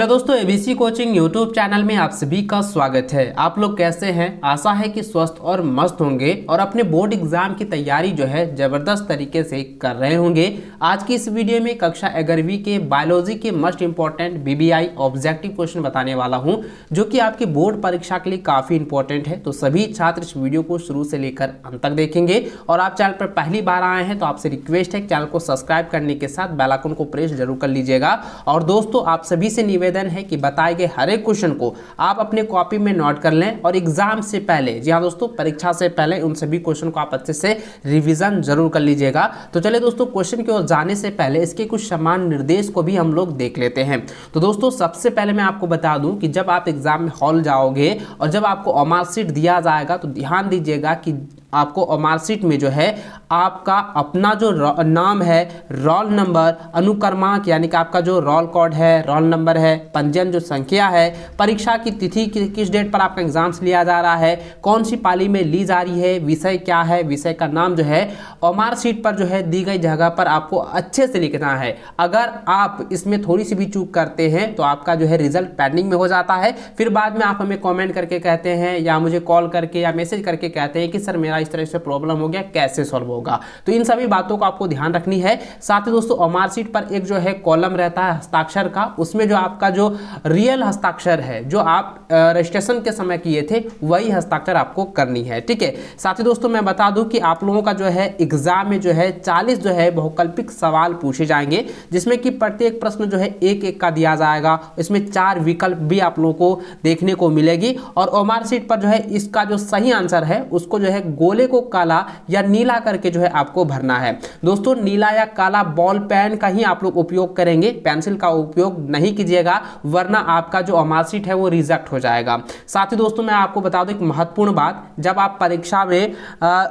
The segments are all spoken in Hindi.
हेलो दोस्तों एबीसी कोचिंग यूट्यूब चैनल में आप सभी का स्वागत है आप लोग कैसे हैं आशा है कि स्वस्थ और मस्त होंगे और अपने बोर्ड एग्जाम की तैयारी जो है जबरदस्त तरीके से कर रहे होंगे आज की इस वीडियो में कक्षा एगरवी के बायोलॉजी के most important VVI objective question बताने वाला हूँ जो कि आपकी बोर्ड परीक्षा के लिए काफ़ी इंपॉर्टेंट है तो सभी छात्र इस वीडियो को शुरू से लेकर अंत तक देखेंगे और आप चैनल पर पहली बार आए हैं तो आपसे रिक्वेस्ट है चैनल को सब्सक्राइब करने के साथ बेलाइकन को प्रेस जरूर कर लीजिएगा और दोस्तों आप सभी से निवेदन निवेदन है कि बताए गए हर एक क्वेश्चन को आप अपने कॉपी में नोट कर लें और एग्जाम से पहले जी हाँ दोस्तों परीक्षा से पहले उन सभी क्वेश्चन को आप अच्छे से रिविजन जरूर कर लीजिएगा तो चलिए दोस्तों क्वेश्चन की ओर जाने से पहले इसके कुछ समान निर्देश को भी हम लोग देख लेते हैं तो दोस्तों सबसे पहले मैं आपको बता दूं कि जब आप एग्जाम में हॉल जाओगे और जब आपको ओमार्कशीट दिया जाएगा तो ध्यान दीजिएगा कि आपको ओमार्कशीट में जो है आपका अपना जो नाम है रोल नंबर अनुक्रमांक यानी कि आपका जो रोल कोड है रोल नंबर है पंजीयन जो संख्या है परीक्षा की तिथि कि, किस डेट पर आपका एग्ज़ाम्स लिया जा रहा है कौन सी पाली में ली जा रही है विषय क्या है विषय का नाम जो है ओमार सीट पर जो है दी गई जगह पर आपको अच्छे से लिखना है अगर आप इसमें थोड़ी सी भी चूक करते हैं तो आपका जो है रिजल्ट पेंडिंग में हो जाता है फिर बाद में आप हमें कॉमेंट करके कहते हैं या मुझे कॉल करके या मैसेज करके कहते हैं कि सर मेरा इस तरह से प्रॉब्लम हो गया कैसे सॉल्व हो होगा तो इन सभी बातों को आपको ध्यान रखनी है साथ ही दोस्तों ओमार सीट पर एक जो है कॉलम रहता है हस्ताक्षर का उसमें जो आपका जो रियल हस्ताक्षर है जो आप रजिस्ट्रेशन के समय किए थे वही हस्ताक्षर आपको करनी है ठीक है साथ ही दोस्तों मैं बता दूं कि आप लोगों का जो है एग्जाम में जो है 40 जो है बहुकल्पिक सवाल पूछे जाएंगे जिसमें कि प्रत्येक प्रश्न जो है एक एक का दिया जाएगा इसमें चार विकल्प भी आप लोगों को देखने को मिलेगी और ओमार सीट पर जो है इसका जो सही आंसर है उसको जो है गोले को काला या नीला करके करके जो है आपको भरना है दोस्तों नीला या काला बॉल पेन का ही आप लोग उपयोग करेंगे पेंसिल का उपयोग नहीं कीजिएगा वरना आपका जो अमार्कशीट है वो रिजेक्ट हो जाएगा साथ ही दोस्तों मैं आपको बता दूं एक महत्वपूर्ण बात जब आप परीक्षा में आ,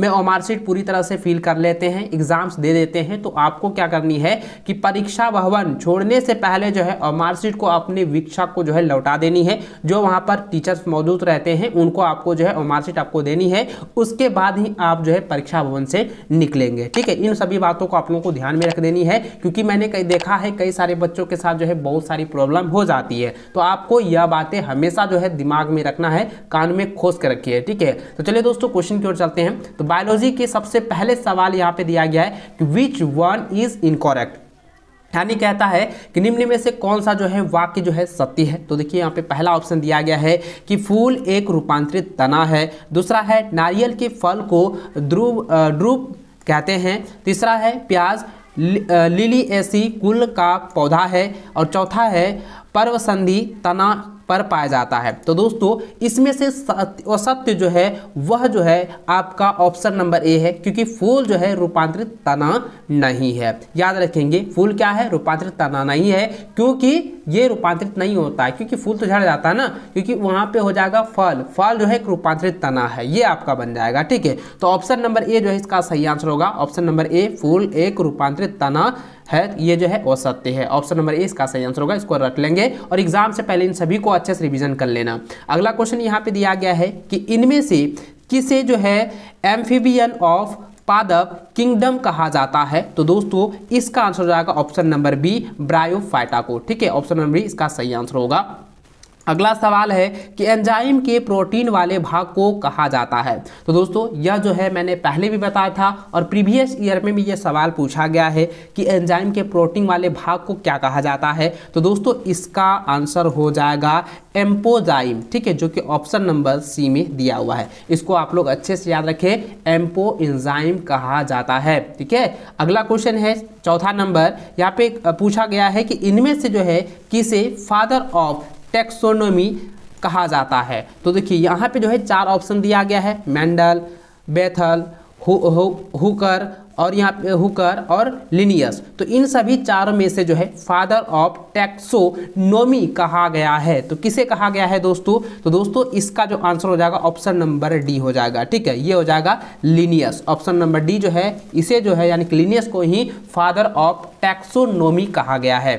में ओमारसीट पूरी तरह से फिल कर लेते हैं एग्ज़ाम्स दे देते हैं तो आपको क्या करनी है कि परीक्षा भवन छोड़ने से पहले जो है ओमारसीट को अपने वीक्षक को जो है लौटा देनी है जो वहाँ पर टीचर्स मौजूद रहते हैं उनको आपको जो है ओमारसीट आपको देनी है उसके बाद ही आप जो है परीक्षा भवन से निकलेंगे ठीक है इन सभी बातों को आप लोगों को ध्यान में रख देनी है क्योंकि मैंने कई देखा है कई सारे बच्चों के साथ जो है बहुत सारी प्रॉब्लम हो जाती है तो आपको यह बातें हमेशा जो है दिमाग में रखना है कान में खोस कर रखिए ठीक है तो चलिए दोस्तों क्वेश्चन की ओर चलते हैं तो बायोलॉजी के सबसे पहले सवाल यहाँ पे दिया गया है कि विच वन इज इनकरेक्ट यानी कहता है कि निम्न में से कौन सा जो है वाक्य जो है सत्य है तो देखिए यहाँ पे पहला ऑप्शन दिया गया है कि फूल एक रूपांतरित तना है दूसरा है नारियल के फल को ध्रुव ड्रूप कहते हैं तीसरा है प्याज लिली ऐसी कुल का पौधा है और चौथा है पर्वसंधि तना पर पाया जाता है तो दोस्तों इसमें से असत्य जो है वह जो है आपका ऑप्शन नंबर ए है क्योंकि फूल जो है रूपांतरित तना नहीं है याद रखेंगे फूल क्या है रूपांतरित तना नहीं है क्योंकि ये रूपांतरित नहीं होता है क्योंकि फूल तो झड़ जाता है ना क्योंकि वहां पे हो जाएगा फल फल जो है एक रूपांतरित तना है ये आपका बन जाएगा ठीक है तो ऑप्शन नंबर ए जो है इसका सही आंसर होगा ऑप्शन नंबर ए फूल एक रूपांतरित तना है ये जो है असत्य है ऑप्शन नंबर ए इसका सही आंसर होगा इसको रट लेंगे और एग्जाम से पहले इन सभी को अच्छे से रिविजन कर लेना अगला क्वेश्चन यहाँ पे दिया गया है कि इनमें से किसे जो है एम्फीबियन ऑफ पादप किंगडम कहा जाता है तो दोस्तों इसका आंसर हो जाएगा ऑप्शन नंबर बी ब्रायोफाइटा को ठीक है ऑप्शन नंबर बी इसका सही आंसर होगा अगला सवाल है कि एंजाइम के प्रोटीन वाले भाग को कहा जाता है तो दोस्तों यह जो है मैंने पहले भी बताया था और प्रीवियस ईयर में भी यह सवाल पूछा गया है कि एंजाइम के प्रोटीन वाले भाग को क्या कहा जाता है तो दोस्तों इसका आंसर हो जाएगा एम्पोजाइम ठीक है जो कि ऑप्शन नंबर सी में दिया हुआ है इसको आप लोग अच्छे से याद रखें एम्पो एंजाइम कहा जाता है ठीक है अगला क्वेश्चन है चौथा नंबर यहाँ पे पूछा गया है कि इनमें से जो है किसे फादर ऑफ टेक्सोनोमी कहा जाता है तो देखिए यहाँ पे जो है चार ऑप्शन दिया गया है मैंडल बेथल हुकर और यहाँ पे हुकर और लिनियस तो इन सभी चारों में से जो है फादर ऑफ टैक्सोनोमी कहा गया है तो किसे कहा गया है दोस्तों तो दोस्तों इसका जो आंसर हो जाएगा ऑप्शन नंबर डी हो जाएगा ठीक है ये हो जाएगा लिनियस ऑप्शन नंबर डी जो है इसे जो है यानी कि लिनियस को ही फादर ऑफ टैक्सोनोमी कहा गया है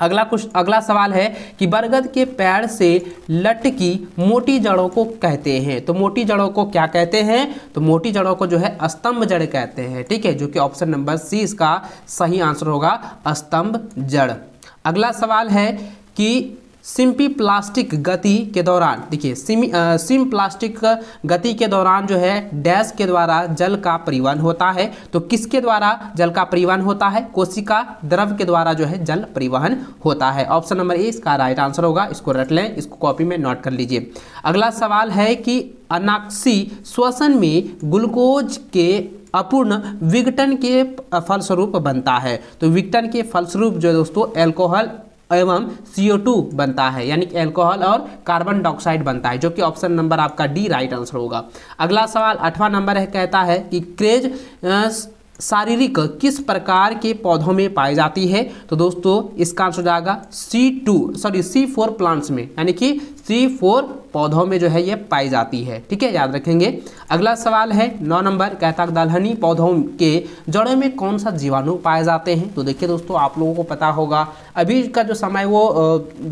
अगला कुछ अगला सवाल है कि बरगद के पैर से लटकी मोटी जड़ों को कहते हैं तो मोटी जड़ों को क्या कहते हैं तो मोटी जड़ों को जो है स्तंभ जड़ कहते हैं ठीक है जो कि ऑप्शन नंबर सी इसका सही आंसर होगा स्तंभ जड़ अगला सवाल है कि सिम्पी प्लास्टिक गति के दौरान देखिए सिम सिम प्लास्टिक गति के दौरान जो है डैश के द्वारा जल का परिवहन होता है तो किसके द्वारा जल का परिवहन होता है कोशिका द्रव के द्वारा जो है जल परिवहन होता है ऑप्शन नंबर ए इसका राइट आंसर होगा इसको रट लें इसको कॉपी में नोट कर लीजिए अगला सवाल है कि अनाक्षी श्वसन में ग्लूकोज के अपूर्ण विघटन के फलस्वरूप बनता है तो विघटन के फलस्वरूप जो है दोस्तों एल्कोहल एवं CO2 बनता है यानी कि एल्कोहल और कार्बन डाइऑक्साइड बनता है जो कि ऑप्शन नंबर आपका डी राइट आंसर होगा अगला सवाल आठवां नंबर है कहता है कि क्रेज शारीरिक किस प्रकार के पौधों में पाई जाती है तो दोस्तों इसका आंसर जाएगा C two sorry C four plants में यानी कि सी फोर पौधों में जो है ये पाई जाती है ठीक है याद रखेंगे अगला सवाल है नौ नंबर कहता दलहनी पौधों के जड़ों में कौन सा जीवाणु पाए जाते हैं तो देखिए दोस्तों आप लोगों को पता होगा अभी का जो समय वो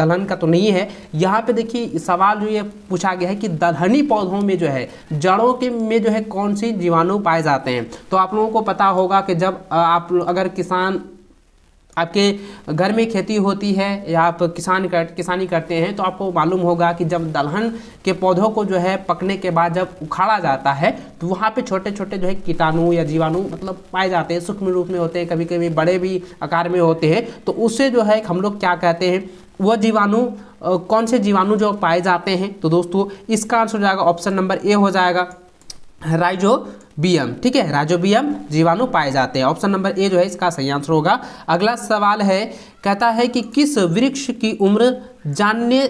दलहन का तो नहीं है यहाँ पे देखिए सवाल जो ये पूछा गया है कि दलहनी पौधों में जो है जड़ों के में जो है कौन सी जीवाणु पाए जाते हैं तो आप लोगों को पता होगा कि जब आप अगर किसान आपके घर में खेती होती है या आप किसान कर, किसानी करते हैं तो आपको मालूम होगा कि जब दलहन के पौधों को जो है पकने के बाद जब उखाड़ा जाता है तो वहाँ पे छोटे छोटे जो है कीटाणु या जीवाणु मतलब पाए जाते हैं सूक्ष्म रूप में होते हैं कभी कभी बड़े भी आकार में होते हैं तो उससे जो है हम लोग क्या कहते हैं वह जीवाणु कौन से जीवाणु जो पाए जाते हैं तो दोस्तों इसका आंसर हो जाएगा ऑप्शन नंबर ए हो जाएगा राइजोबियम ठीक है राइजोबियम जीवाणु पाए जाते हैं ऑप्शन नंबर ए जो है इसका सही आंसर होगा अगला सवाल है कहता है कि किस वृक्ष की उम्र जानने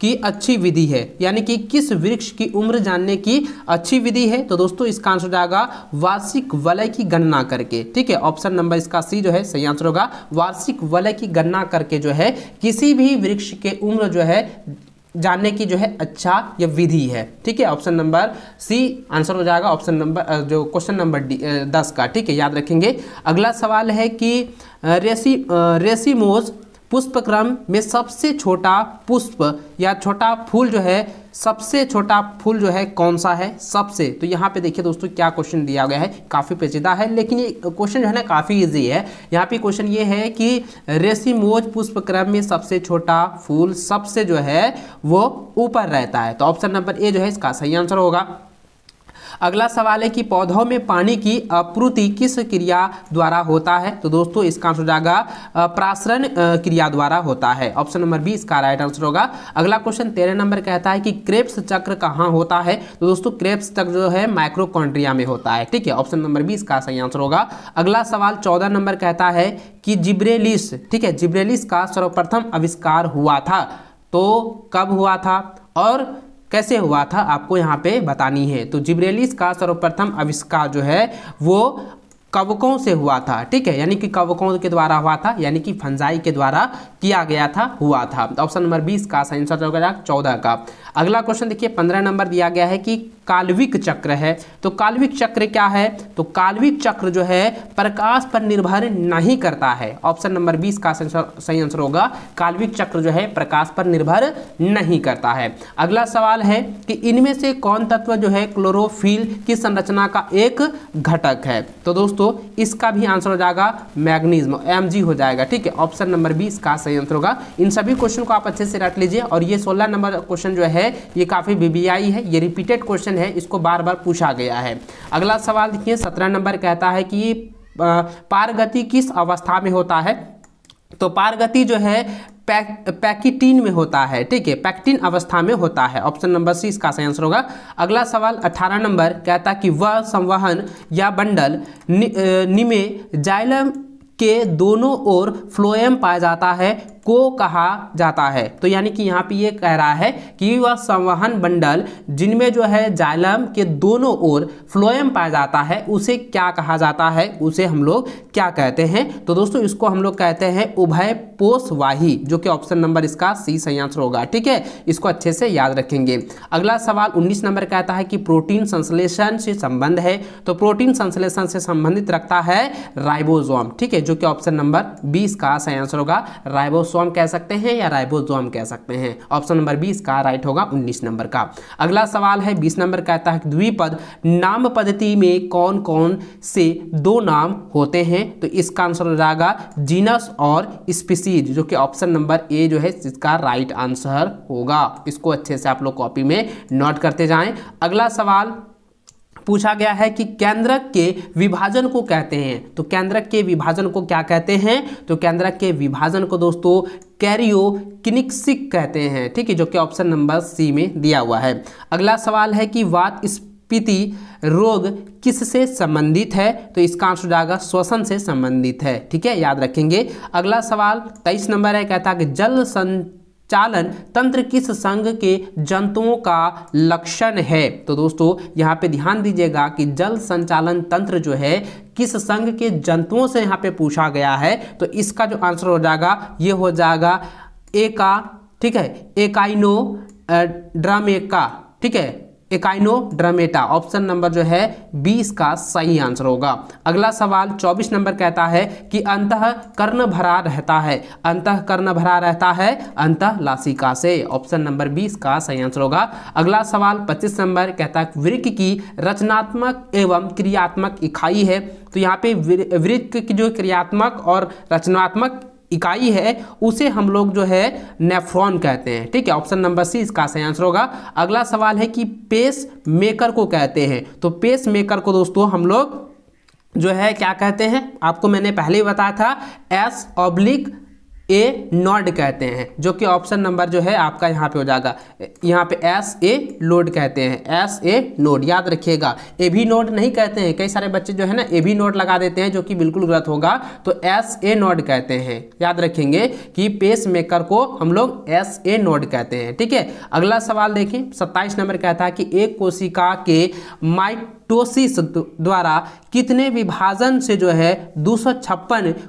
की अच्छी विधि है यानी कि किस वृक्ष की उम्र जानने की अच्छी विधि है तो दोस्तों इसका आंसर जाएगा वार्षिक वलय की गणना करके ठीक है ऑप्शन नंबर इसका सी जो है सही आंसर होगा वार्षिक वलय की गणना करके जो है किसी भी वृक्ष के उम्र जो है जानने की जो है अच्छा यह विधि है ठीक है ऑप्शन नंबर सी आंसर हो जाएगा ऑप्शन नंबर जो क्वेश्चन नंबर डी दस का ठीक है याद रखेंगे अगला सवाल है कि रेसी रेसीमोस पुष्पक्रम में सबसे छोटा पुष्प या छोटा फूल जो है सबसे छोटा फूल जो है कौन सा है सबसे तो यहाँ पे देखिए दोस्तों क्या क्वेश्चन दिया गया है काफ़ी पेचीदा है लेकिन ये क्वेश्चन जो है ना काफ़ी इजी है यहाँ पे क्वेश्चन ये है कि रेसिमोज क्रम में सबसे छोटा फूल सबसे जो है वो ऊपर रहता है तो ऑप्शन नंबर ए जो है इसका सही आंसर होगा अगला सवाल है कि पौधों में पानी की आपूर्ति किस क्रिया द्वारा होता है तो दोस्तों इसका आंसर हो जाएगा प्रासरण क्रिया द्वारा होता है ऑप्शन नंबर बी इसका राइट आंसर होगा अगला क्वेश्चन तेरह नंबर कहता है कि क्रेप्स चक्र कहाँ होता है तो दोस्तों क्रेप्स चक्र जो है माइक्रोकॉन्ड्रिया में होता है ठीक है ऑप्शन नंबर बी इसका सही आंसर होगा अगला सवाल चौदह नंबर कहता है कि जिब्रेलिस ठीक है जिब्रेलिस का सर्वप्रथम आविष्कार हुआ था तो कब हुआ था और कैसे हुआ था आपको यहाँ पे बतानी है तो जिब्रेलिस का सर्वप्रथम आविष्कार जो है वो कवकों से हुआ था ठीक है यानी कि कवकों के द्वारा हुआ था यानी कि फंजाई के द्वारा किया गया था हुआ था ऑप्शन नंबर बीस का सही आंसर होगा चौदह का अगला क्वेश्चन देखिए पंद्रह नंबर दिया गया है कि काल्विक चक्र है तो काल्विक चक्र क्या है तो काल्विक चक्र जो है प्रकाश पर निर्भर नहीं करता है ऑप्शन नंबर बीस का सही आंसर होगा काल्विक चक्र जो है प्रकाश पर निर्भर नहीं करता है अगला सवाल है कि इनमें से कौन तत्व जो है क्लोरोफिल की संरचना का एक घटक है तो दोस्तों इसका भी आंसर हो जाएगा मैग्नीज्म एम हो जाएगा ठीक है ऑप्शन नंबर बीस का सही संयंत्रों का इन सभी क्वेश्चन को आप अच्छे से रख लीजिए और ये सोलह नंबर क्वेश्चन जो है ये काफ़ी बीबीआई है ये रिपीटेड क्वेश्चन है इसको बार बार पूछा गया है अगला सवाल देखिए सत्रह नंबर कहता है कि पारगति किस अवस्था में होता है तो पारगति जो है पैक पैकिटीन में होता है ठीक है पैकटीन अवस्था में होता है ऑप्शन नंबर सी इसका सही आंसर होगा अगला सवाल 18 नंबर कहता कि वह संवहन या बंडल नि, निमे जाइलम के दोनों ओर फ्लोएम पाया जाता है को कहा जाता है तो यानी कि यहाँ पे ये यह कह रहा है कि वह संवहन बंडल जिनमें जो है जाइलम के दोनों ओर फ्लोएम पाया जाता है उसे क्या कहा जाता है उसे हम लोग क्या कहते हैं तो दोस्तों इसको हम लोग कहते हैं उभय पोषवाही जो कि ऑप्शन नंबर इसका सी सही आंसर होगा ठीक है इसको अच्छे से याद रखेंगे अगला सवाल उन्नीस नंबर कहता है कि प्रोटीन संश्लेषण से संबंध है तो प्रोटीन संश्लेषण से संबंधित रखता है राइबोजोम ठीक है जो कि ऑप्शन नंबर बीस का सही आंसर होगा राइबोसोम राइबोसोम कह सकते हैं या राइबोसोम कह सकते हैं ऑप्शन नंबर बी इसका राइट होगा उन्नीस नंबर का अगला सवाल है बीस नंबर कहता है द्विपद नाम पद्धति में कौन कौन से दो नाम होते हैं तो इसका आंसर हो जाएगा जीनस और स्पीसीज जो कि ऑप्शन नंबर ए जो है इसका राइट आंसर होगा इसको अच्छे से आप लोग कॉपी में नोट करते जाएं अगला सवाल पूछा गया है कि केंद्रक के विभाजन को कहते हैं तो केंद्रक के विभाजन को क्या कहते हैं तो केंद्रक के विभाजन को दोस्तों कैरियो किनिक्सिक कहते हैं ठीक है जो कि ऑप्शन नंबर सी में दिया हुआ है अगला सवाल है कि वात स्पीति रोग किससे संबंधित है तो इसका आंसर जाएगा श्वसन से संबंधित है ठीक है याद रखेंगे अगला सवाल तेईस नंबर है कहता है कि जल संच चालन तंत्र किस संघ के जंतुओं का लक्षण है तो दोस्तों यहाँ पे ध्यान दीजिएगा कि जल संचालन तंत्र जो है किस संघ के जंतुओं से यहाँ पे पूछा गया है तो इसका जो आंसर हो जाएगा ये हो जाएगा एका ठीक है एकाइनो ड्रामेका ठीक है एकाइनो ड्रमेटा ऑप्शन नंबर जो है बी इसका सही आंसर होगा अगला सवाल चौबीस नंबर कहता है कि अंत कर्ण भरा रहता है अंत कर्ण भरा रहता है अंत लासिका से ऑप्शन नंबर बी इसका सही आंसर होगा अगला सवाल पच्चीस नंबर कहता है वृक्ष की रचनात्मक एवं क्रियात्मक इकाई है तो यहाँ पे वृक्ष की जो क्रियात्मक और रचनात्मक इकाई है उसे हम लोग जो है नेफ्रॉन कहते हैं ठीक है ऑप्शन नंबर सी इसका सही आंसर होगा अगला सवाल है कि पेस मेकर को कहते हैं तो पेस मेकर को दोस्तों हम लोग जो है क्या कहते हैं आपको मैंने पहले ही बताया था एस ऑब्लिक ए नॉड कहते हैं जो कि ऑप्शन नंबर जो है आपका यहाँ पे हो जाएगा यहाँ पे एस ए लोड कहते हैं एस ए नोड याद रखिएगा ए भी नोड नहीं कहते हैं कई सारे बच्चे जो है ना ए भी नोड लगा देते हैं जो कि बिल्कुल गलत होगा तो एस ए नोड कहते हैं याद रखेंगे कि पेस मेकर को हम लोग एस ए नोड कहते हैं ठीक है अगला सवाल देखें सत्ताईस नंबर कहता है कि एक कोशिका के माइक टोसिस द्वारा कितने विभाजन से जो है दो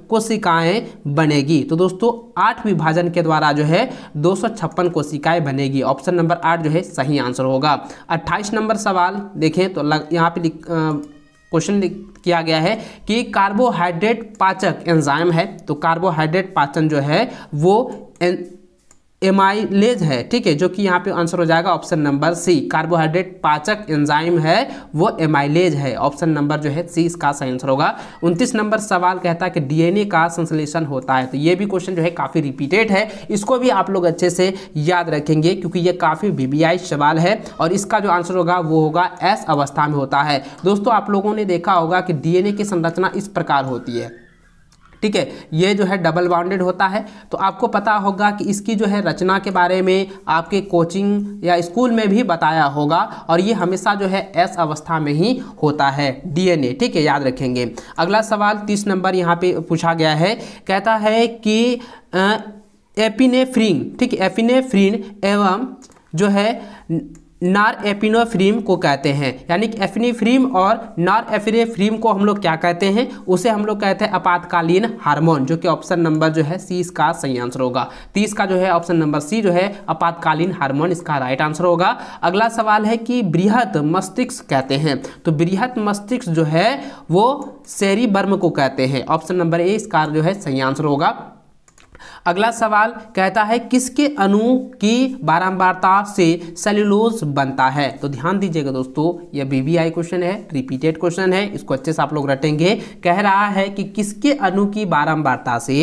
कोशिकाएं बनेगी तो दोस्तों आठ विभाजन के द्वारा जो है दो कोशिकाएं बनेगी ऑप्शन नंबर आठ जो है सही आंसर होगा अट्ठाईस नंबर सवाल देखें तो लग, यहाँ पे क्वेश्चन किया गया है कि कार्बोहाइड्रेट पाचक एंजाइम है तो कार्बोहाइड्रेट पाचन जो है वो एन, एमाइलेज e है ठीक है जो कि यहाँ पे आंसर हो जाएगा ऑप्शन नंबर सी कार्बोहाइड्रेट पाचक एंजाइम है वो एमाइलेज e है ऑप्शन नंबर जो है सी इसका सही आंसर होगा उनतीस नंबर सवाल कहता है कि डीएनए का संश्लेषण होता है तो ये भी क्वेश्चन जो है काफ़ी रिपीटेड है इसको भी आप लोग अच्छे से याद रखेंगे क्योंकि ये काफ़ी बीबीआई सवाल है और इसका जो आंसर होगा वो होगा एस अवस्था में होता है दोस्तों आप लोगों ने देखा होगा कि डी की संरचना इस प्रकार होती है ठीक है ये जो है डबल बाउंडेड होता है तो आपको पता होगा कि इसकी जो है रचना के बारे में आपके कोचिंग या स्कूल में भी बताया होगा और ये हमेशा जो है एस अवस्था में ही होता है डीएनए ठीक है याद रखेंगे अगला सवाल तीस नंबर यहाँ पे पूछा गया है कहता है कि एपिनेफ्रीन ठीक एपिनेफ्रीन एवं जो है नार एपिनोफ्रीम को कहते हैं यानी कि एफिनीफ्रीम और नार एफिनेफ्रीम को हम लोग क्या कहते हैं उसे हम लोग कहते हैं आपातकालीन हार्मोन जो कि ऑप्शन नंबर जो है सी इसका सही आंसर होगा तीस का जो है ऑप्शन नंबर सी जो है आपातकालीन हार्मोन इसका राइट आंसर होगा अगला सवाल है कि बृहत मस्तिष्क कहते हैं तो बृहत मस्तिष्क जो है वो शेरी को कहते हैं ऑप्शन नंबर ए इसका जो है सही आंसर होगा अगला सवाल कहता है किसके अणु की बारंबारता से सेल्यूलोज बनता है तो ध्यान दीजिएगा दोस्तों यह बीबीआई क्वेश्चन है रिपीटेड क्वेश्चन है इसको अच्छे से आप लोग रटेंगे कह रहा है कि किसके अणु की बारंबारता से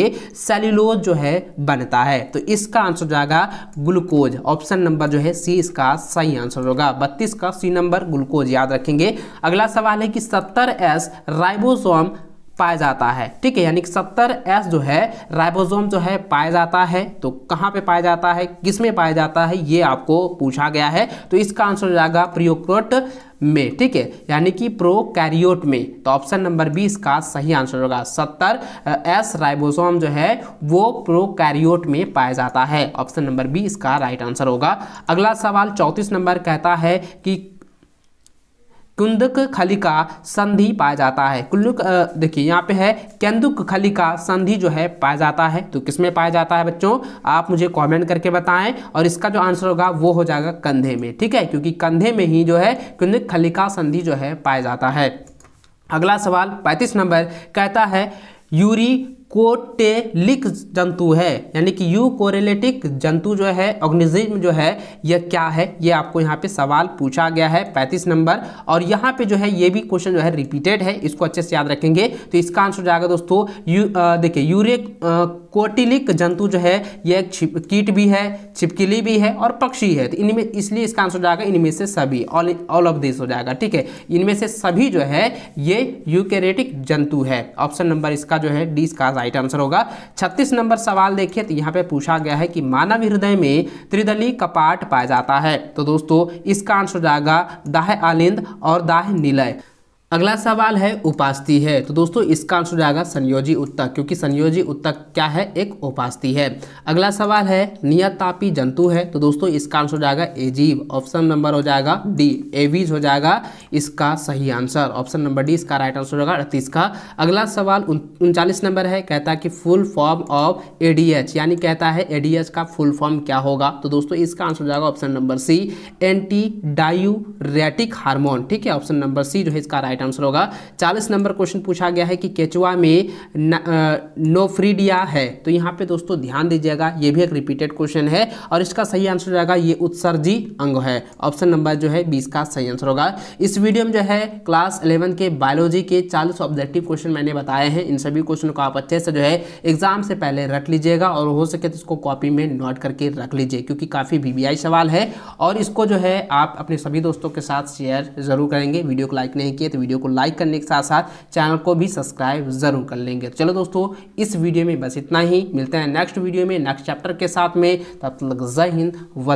सेल्यूलोज जो है बनता है तो इसका आंसर जाएगा ग्लूकोज ऑप्शन नंबर जो है सी इसका सही आंसर होगा बत्तीस का सी नंबर ग्लूकोज याद रखेंगे अगला सवाल है कि सत्तर एस राइबोसोम पाया जाता है ठीक है यानी कि सत्तर एस जो है राइबोसोम जो है पाया जाता है तो कहाँ पे पाया जाता है किस में पाया जाता है ये आपको पूछा गया है तो इसका आंसर हो जाएगा प्रियोक्रोट में ठीक है यानी कि प्रोकैरियोट में तो ऑप्शन नंबर बी इसका सही आंसर होगा सत्तर एस राइबोसोम जो है वो प्रोकैरियोट में पाया जाता है ऑप्शन नंबर बी इसका राइट आंसर होगा अगला सवाल चौंतीस नंबर कहता है कि कुंदक खली का संधि पाया जाता है कुल्लू देखिए यहाँ पे है केंदुक खली का संधि जो है पाया जाता है तो किस में पाया जाता है बच्चों आप मुझे कमेंट करके बताएं और इसका जो आंसर होगा वो हो जाएगा कंधे में ठीक है क्योंकि कंधे में ही जो है कुंदक खली का संधि जो है पाया जाता है अगला सवाल पैंतीस नंबर कहता है यूरी कोटेलिक जंतु है यानी कि यू कोरेलेटिक जंतु जो है ऑर्गेनिज्म जो है यह क्या है ये आपको यहाँ पे सवाल पूछा गया है 35 नंबर और यहाँ पे जो है ये भी क्वेश्चन जो है रिपीटेड है इसको अच्छे से याद रखेंगे तो इसका आंसर जाएगा दोस्तों यू देखिए यूरे कोटिलिक जंतु जो है यह कीट भी है छिपकिली भी है और पक्षी है तो इनमें इसलिए इसका आंसर जाएगा इनमें से सभी ऑल ऑल ऑफ दिस हो जाएगा ठीक है इनमें से सभी जो है ये यूकेरेटिक जंतु है ऑप्शन नंबर इसका जो है डी इसका राइट आंसर होगा छत्तीस नंबर सवाल देखिए तो यहाँ पे पूछा गया है कि मानव हृदय में त्रिदली कपाट पाया जाता है तो दोस्तों इसका आंसर जाएगा दाह आलिंद और दाह निलय अगला सवाल है उपास्ती है तो दोस्तों इसका आंसर जाएगा संयोजी उत्तक क्योंकि संयोजी उत्तक क्या है एक उपास्ती है अगला सवाल है नियतापी जंतु है तो दोस्तों इसका आंसर हो जाएगा एजीव ऑप्शन नंबर हो जाएगा डी एवीज हो जाएगा इसका सही आंसर ऑप्शन नंबर डी इसका राइट आंसर हो जाएगा अड़तीस का अगला सवाल उनचालीस नंबर है कहता है कि फुल फॉर्म ऑफ ए यानी कहता है ए का फुल फॉर्म क्या होगा तो दोस्तों इसका आंसर हो जाएगा option number C antidiuretic hormone ठीक है ऑप्शन नंबर सी जो है इसका राइट राइट आंसर होगा चालीस नंबर क्वेश्चन पूछा गया है कि केचुआ में नोफ्रीडिया है तो यहाँ पे दोस्तों ध्यान दीजिएगा ये भी एक रिपीटेड क्वेश्चन है और इसका सही आंसर जाएगा ये उत्सर्जी अंग है ऑप्शन नंबर जो है बीस का सही आंसर होगा इस वीडियो में जो है क्लास इलेवन के बायोलॉजी के चालीस ऑब्जेक्टिव क्वेश्चन मैंने बताए हैं इन सभी क्वेश्चन को आप अच्छे से जो है एग्जाम से पहले रख लीजिएगा और हो सके तो इसको कॉपी में नोट करके रख लीजिए क्योंकि काफ़ी वी सवाल है और इसको जो है आप अपने सभी दोस्तों के साथ शेयर जरूर करेंगे वीडियो को लाइक नहीं किए तो वीडियो वीडियो को लाइक करने के साथ साथ चैनल को भी सब्सक्राइब जरूर कर लेंगे तो चलो दोस्तों इस वीडियो में बस इतना ही मिलते हैं नेक्स्ट वीडियो में नेक्स्ट चैप्टर के साथ में तब तक जय हिंद